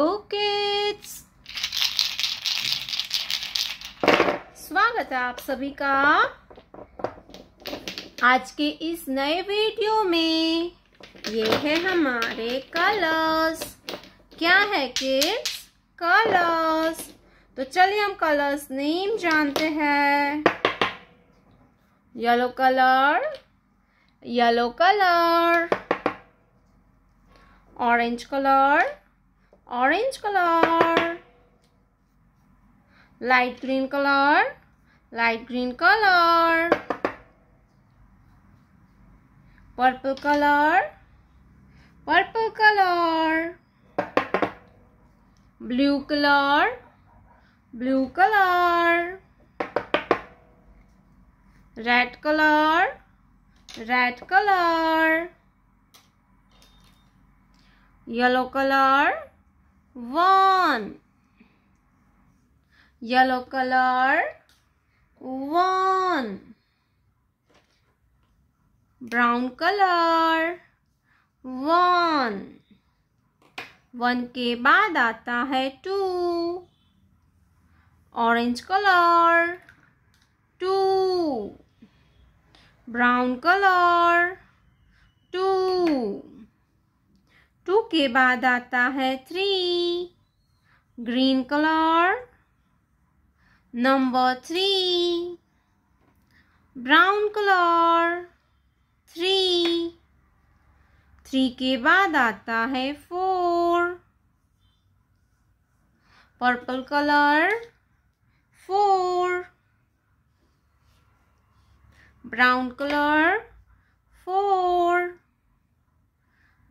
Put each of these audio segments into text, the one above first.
स्वागत है आप सभी का आज के इस नए वीडियो में ये है हमारे कलर्स क्या है किड्स कलर्स तो चलिए हम कलर्स नेम जानते हैं yellow colour yellow colour orange colour orange color light green color light green color purple color purple color blue color blue color red color red color yellow color one yellow color one brown color one one के बाद आता है two orange color two brown color के बाद आता है three green colour number three brown colour three three के बाद आता है four purple colour four brown colour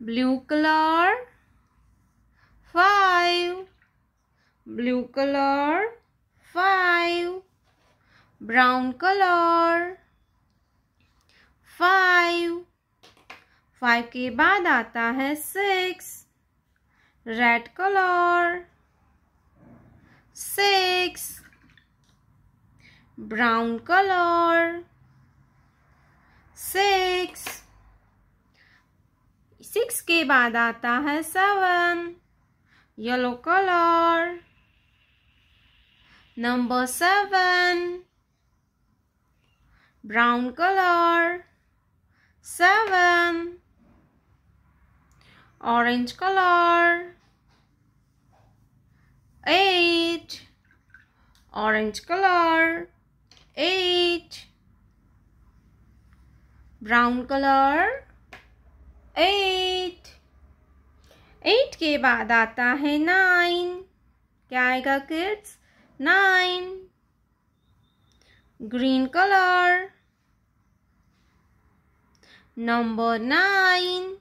blue color five blue color five brown color five five के बाद आता है six red colour six brown colour six six के बाद आता है seven yellow colour number seven brown colour seven orange colour eight orange colour eight brown colour eight eight के बाद आता है नाइन क्या आएगा kids nine green colour number nine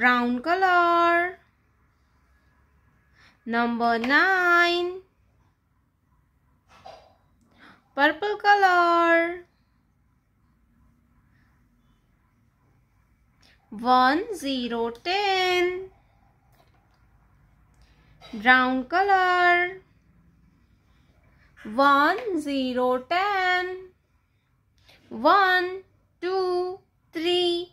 brown colour number nine purple colour One zero ten. Brown color. One zero ten. One two three